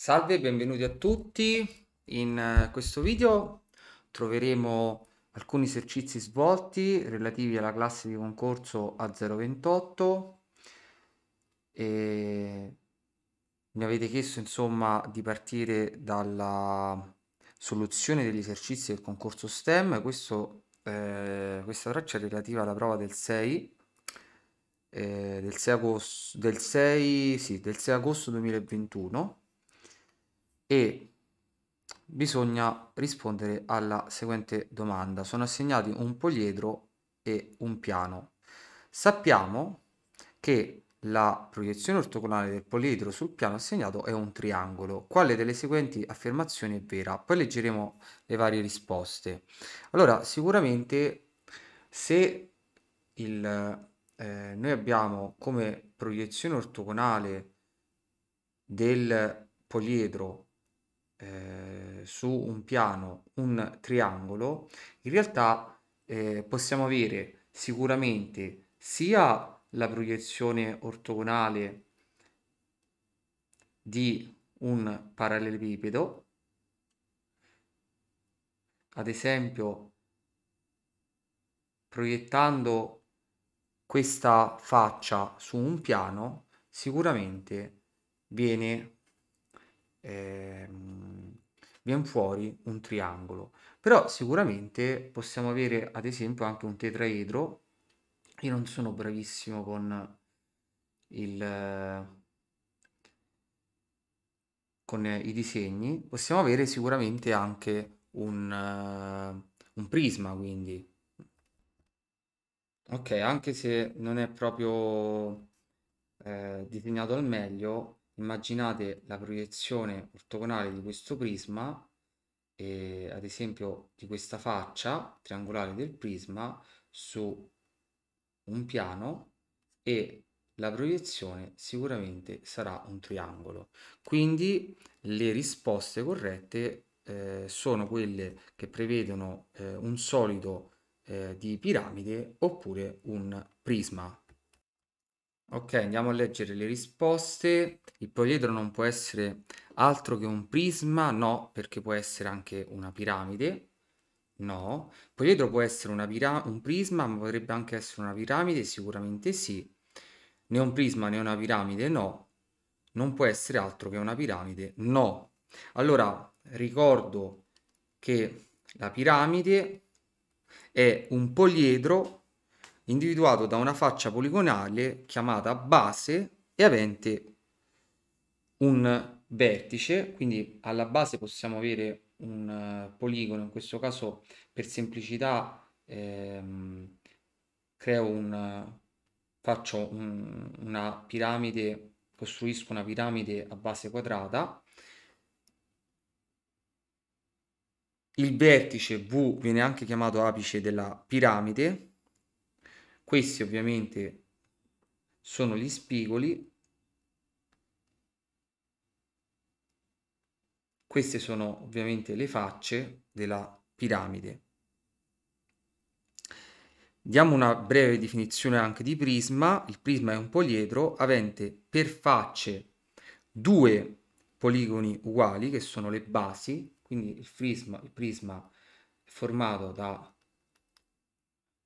Salve, benvenuti a tutti. In eh, questo video troveremo alcuni esercizi svolti relativi alla classe di concorso A028. E mi avete chiesto insomma di partire dalla soluzione degli esercizi del concorso STEM. Questo, eh, questa traccia è relativa alla prova del 6 eh, del 6 agosto del 6 sì, del 6 agosto 2021 e bisogna rispondere alla seguente domanda. Sono assegnati un poliedro e un piano. Sappiamo che la proiezione ortogonale del poliedro sul piano assegnato è un triangolo. Quale delle seguenti affermazioni è vera? Poi leggeremo le varie risposte. Allora, sicuramente se il, eh, noi abbiamo come proiezione ortogonale del poliedro eh, su un piano un triangolo, in realtà eh, possiamo avere sicuramente sia la proiezione ortogonale di un parallelepipedo, ad esempio proiettando questa faccia su un piano, sicuramente viene eh, viene fuori un triangolo. Però sicuramente possiamo avere ad esempio anche un tetraedro. Io non sono bravissimo con il con i disegni possiamo avere sicuramente anche un, uh, un prisma quindi ok anche se non è proprio eh, disegnato al meglio immaginate la proiezione ortogonale di questo prisma eh, ad esempio di questa faccia triangolare del prisma su un piano e la proiezione sicuramente sarà un triangolo quindi le risposte corrette eh, sono quelle che prevedono eh, un solido eh, di piramide oppure un prisma Ok, andiamo a leggere le risposte. Il poliedro non può essere altro che un prisma? No, perché può essere anche una piramide. No. Il poliedro può essere un prisma, ma potrebbe anche essere una piramide? Sicuramente sì. Né un prisma né una piramide? No. Non può essere altro che una piramide? No. Allora, ricordo che la piramide è un poliedro individuato da una faccia poligonale chiamata base e avente un vertice, quindi alla base possiamo avere un eh, poligono, in questo caso per semplicità ehm, creo un, faccio un, una piramide, costruisco una piramide a base quadrata, il vertice V viene anche chiamato apice della piramide, questi ovviamente sono gli spigoli queste sono ovviamente le facce della piramide diamo una breve definizione anche di prisma il prisma è un poliedro avente per facce due poligoni uguali che sono le basi quindi il prisma, il prisma è formato da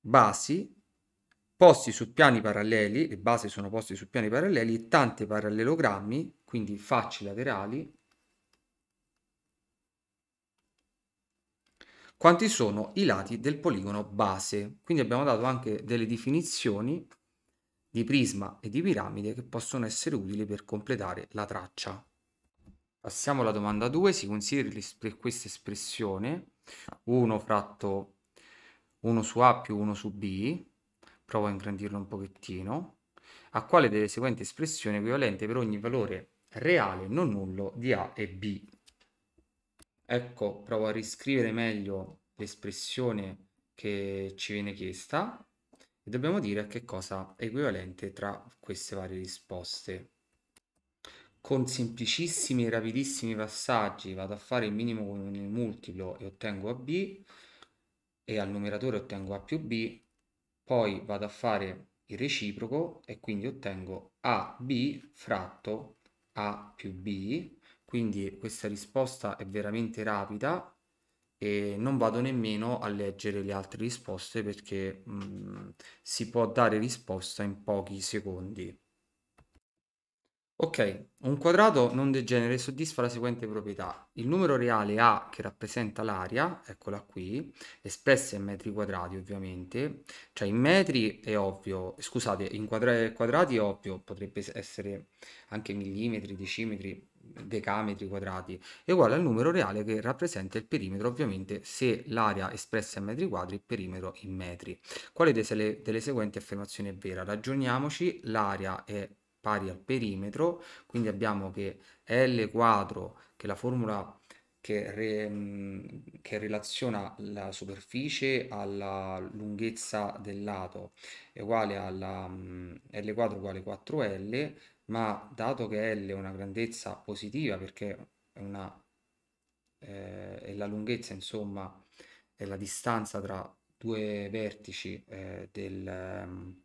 basi posti su piani paralleli, le basi sono poste su piani paralleli e tanti parallelogrammi, quindi facce laterali, quanti sono i lati del poligono base. Quindi abbiamo dato anche delle definizioni di prisma e di piramide che possono essere utili per completare la traccia. Passiamo alla domanda 2, si consideri questa espressione 1 fratto 1 su A più 1 su B provo a ingrandirlo un pochettino, a quale delle seguenti espressioni è equivalente per ogni valore reale non nullo di A e B. Ecco, provo a riscrivere meglio l'espressione che ci viene chiesta e dobbiamo dire a che cosa è equivalente tra queste varie risposte. Con semplicissimi e rapidissimi passaggi vado a fare il minimo con il multiplo e ottengo AB e al numeratore ottengo A più B poi vado a fare il reciproco e quindi ottengo AB fratto A più B, quindi questa risposta è veramente rapida e non vado nemmeno a leggere le altre risposte perché mh, mm, si può dare risposta in pochi secondi. Ok, un quadrato non degenere soddisfa la seguente proprietà. Il numero reale A che rappresenta l'area, eccola qui, espressa in metri quadrati ovviamente, cioè in metri è ovvio, scusate, in quadra quadrati è ovvio, potrebbe essere anche millimetri, decimetri, decametri quadrati, è uguale al numero reale che rappresenta il perimetro, ovviamente se l'area espressa in metri quadri, il perimetro in metri. Quale delle, delle seguenti affermazioni è vera? Ragioniamoci, l'area è pari al perimetro, quindi abbiamo che L quadro, che è la formula che, re, che relaziona la superficie alla lunghezza del lato, è uguale alla L quadro uguale 4L, ma dato che L è una grandezza positiva perché è, una, eh, è la lunghezza, insomma, è la distanza tra due vertici eh, del... Um,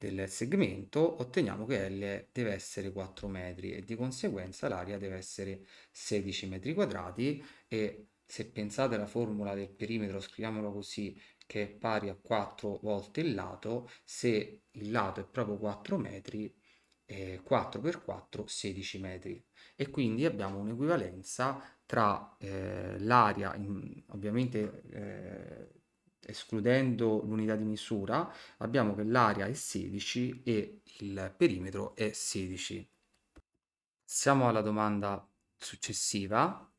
del segmento otteniamo che L deve essere 4 metri e di conseguenza l'area deve essere 16 metri quadrati e se pensate alla formula del perimetro scriviamolo così che è pari a 4 volte il lato se il lato è proprio 4 metri 4 per 4 16 metri e quindi abbiamo un'equivalenza tra eh, l'area ovviamente eh, escludendo l'unità di misura, abbiamo che l'area è 16 e il perimetro è 16. Passiamo alla domanda successiva.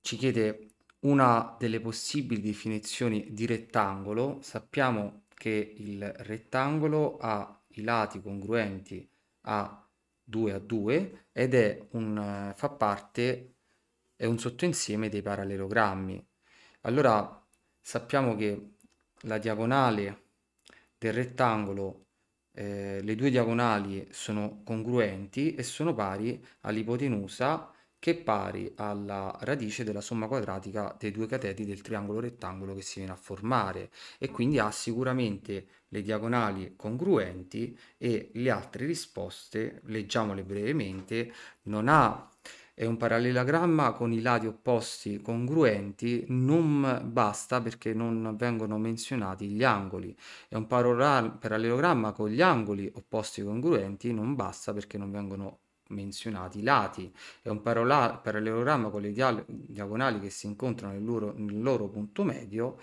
Ci chiede una delle possibili definizioni di rettangolo. Sappiamo che il rettangolo ha i lati congruenti a 2 a 2 ed è un, fa parte, è un sottoinsieme dei parallelogrammi. Allora sappiamo che la diagonale del rettangolo, eh, le due diagonali sono congruenti e sono pari all'ipotenusa che è pari alla radice della somma quadratica dei due cateti del triangolo rettangolo che si viene a formare e quindi ha sicuramente le diagonali congruenti e le altre risposte, leggiamole brevemente, non ha e un parallelogramma con i lati opposti congruenti non basta perché non vengono menzionati gli angoli e un parallelogramma con gli angoli opposti congruenti non basta perché non vengono menzionati i lati e un parallelogramma con le diagonali che si incontrano nel loro, nel loro punto medio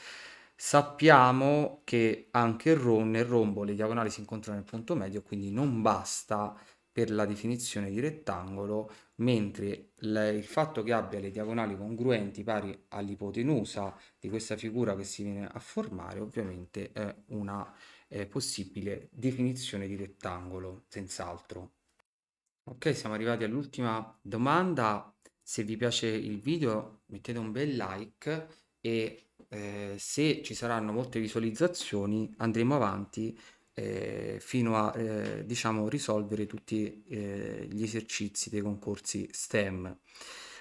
sappiamo che anche il rom, nel rombo le diagonali si incontrano nel punto medio quindi non basta per la definizione di rettangolo, mentre il fatto che abbia le diagonali congruenti pari all'ipotenusa di questa figura che si viene a formare ovviamente è una eh, possibile definizione di rettangolo, senz'altro. Ok, siamo arrivati all'ultima domanda. Se vi piace il video mettete un bel like e eh, se ci saranno molte visualizzazioni andremo avanti eh, fino a eh, diciamo, risolvere tutti eh, gli esercizi dei concorsi STEM.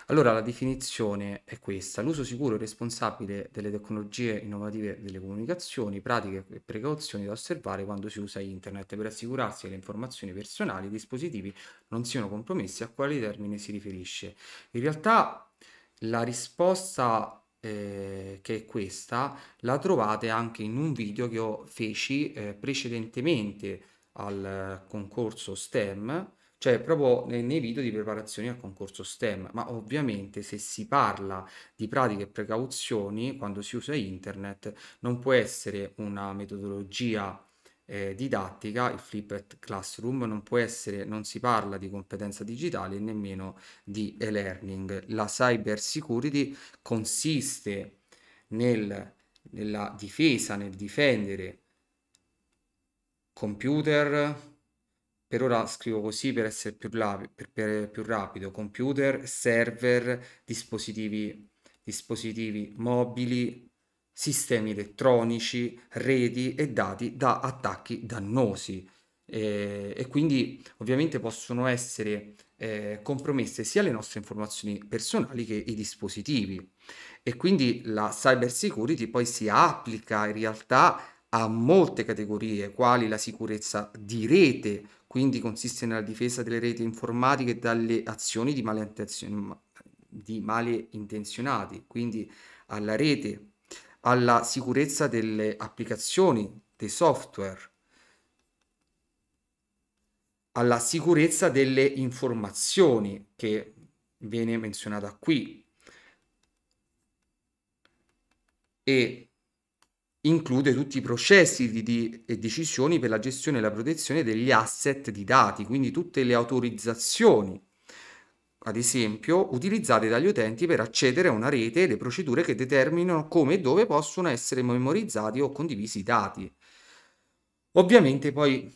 Allora la definizione è questa, l'uso sicuro e responsabile delle tecnologie innovative delle comunicazioni, pratiche e precauzioni da osservare quando si usa internet per assicurarsi che le informazioni personali e dispositivi non siano compromessi a quali termine si riferisce. In realtà la risposta eh, che è questa, la trovate anche in un video che io feci eh, precedentemente al concorso STEM, cioè proprio nei video di preparazione al concorso STEM, ma ovviamente se si parla di pratiche e precauzioni quando si usa internet non può essere una metodologia eh, didattica, il flipped classroom, non può essere, non si parla di competenza digitale e nemmeno di e-learning. La cyber security consiste nel, nella difesa, nel difendere computer, per ora scrivo così per essere più, lavi, per, per, più rapido, computer, server, dispositivi, dispositivi mobili, sistemi elettronici, reti e dati da attacchi dannosi eh, e quindi ovviamente possono essere eh, compromesse sia le nostre informazioni personali che i dispositivi e quindi la cyber security poi si applica in realtà a molte categorie, quali la sicurezza di rete, quindi consiste nella difesa delle reti informatiche dalle azioni di, malintenzionati, quindi alla rete alla sicurezza delle applicazioni, dei software, alla sicurezza delle informazioni che viene menzionata qui e include tutti i processi di, di, e decisioni per la gestione e la protezione degli asset di dati, quindi tutte le autorizzazioni ad esempio, utilizzate dagli utenti per accedere a una rete e le procedure che determinano come e dove possono essere memorizzati o condivisi i dati. Ovviamente poi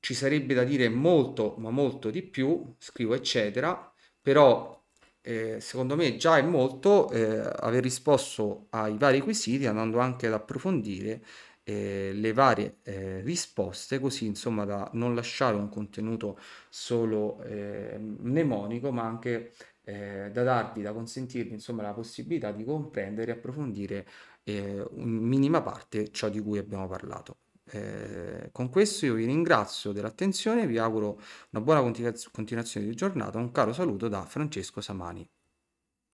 ci sarebbe da dire molto, ma molto di più, scrivo eccetera, però eh, secondo me già è molto eh, aver risposto ai vari quesiti andando anche ad approfondire eh, le varie eh, risposte, così insomma da non lasciare un contenuto solo eh, mnemonico, ma anche eh, da darvi, da consentirvi insomma la possibilità di comprendere e approfondire in eh, minima parte ciò di cui abbiamo parlato. Eh, con questo io vi ringrazio dell'attenzione, vi auguro una buona continu- continuazione di giornata, un caro saluto da Francesco Samani.